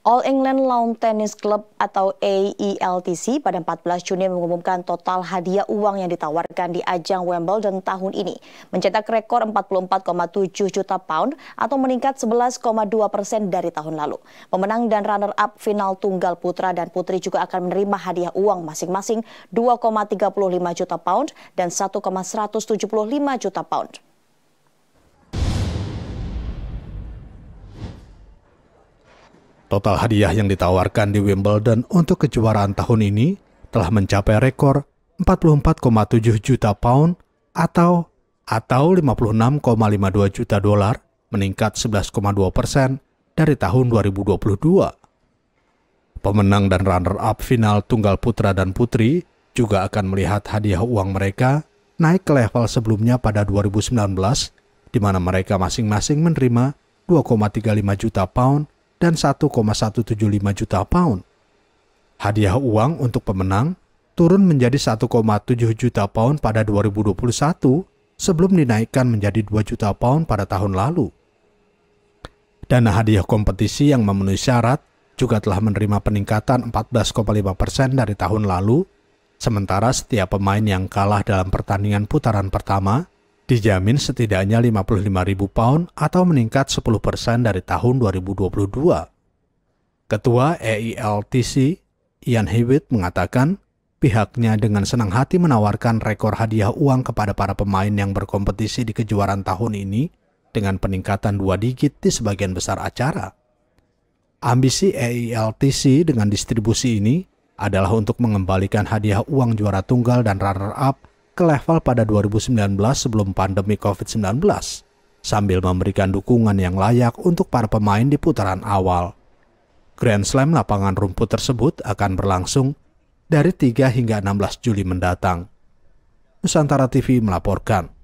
All England Lawn Tennis Club atau AELTC pada 14 Juni mengumumkan total hadiah uang yang ditawarkan di ajang Wimbledon tahun ini. Mencetak rekor 44,7 juta pound atau meningkat 11,2 persen dari tahun lalu. Pemenang dan runner-up final tunggal putra dan putri juga akan menerima hadiah uang masing-masing 2,35 juta pound dan 1,175 juta pound. Total hadiah yang ditawarkan di Wimbledon untuk kejuaraan tahun ini telah mencapai rekor 44,7 juta pound atau atau 56,52 juta dolar, meningkat 11,2 persen dari tahun 2022. Pemenang dan runner-up final tunggal putra dan putri juga akan melihat hadiah uang mereka naik ke level sebelumnya pada 2019, di mana mereka masing-masing menerima 2,35 juta pound dan 1,175 juta pound. Hadiah uang untuk pemenang turun menjadi 1,7 juta pound pada 2021 sebelum dinaikkan menjadi 2 juta pound pada tahun lalu. Dana hadiah kompetisi yang memenuhi syarat juga telah menerima peningkatan 14,5% dari tahun lalu, sementara setiap pemain yang kalah dalam pertandingan putaran pertama dijamin setidaknya 55.000 pound atau meningkat 10% persen dari tahun 2022. Ketua EILTC, Ian Hewitt, mengatakan pihaknya dengan senang hati menawarkan rekor hadiah uang kepada para pemain yang berkompetisi di kejuaraan tahun ini dengan peningkatan dua digit di sebagian besar acara. Ambisi EILTC dengan distribusi ini adalah untuk mengembalikan hadiah uang juara tunggal dan runner-up ke level pada 2019 sebelum pandemi COVID-19, sambil memberikan dukungan yang layak untuk para pemain di putaran awal. Grand Slam lapangan rumput tersebut akan berlangsung dari 3 hingga 16 Juli mendatang. Nusantara TV melaporkan.